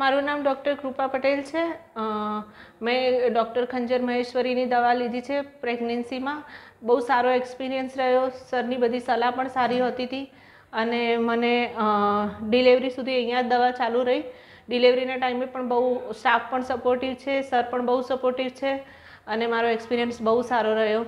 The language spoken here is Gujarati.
મારું નામ ડૉક્ટર કૃપા પટેલ છે મેં ડૉક્ટર ખંજર મહેશ્વરીની દવા લીધી છે પ્રેગ્નન્સીમાં બહુ સારો એક્સપિરિયન્સ રહ્યો સરની બધી સલાહ પણ સારી હોતી હતી અને મને ડિલેવરી સુધી અહીંયા જ દવા ચાલુ રહી ડિલેવરીના ટાઈમે પણ બહુ સ્ટાફ પણ સપોર્ટિવ છે સર પણ બહુ સપોર્ટિવ છે અને મારો એક્સપિરિયન્સ બહુ સારો રહ્યો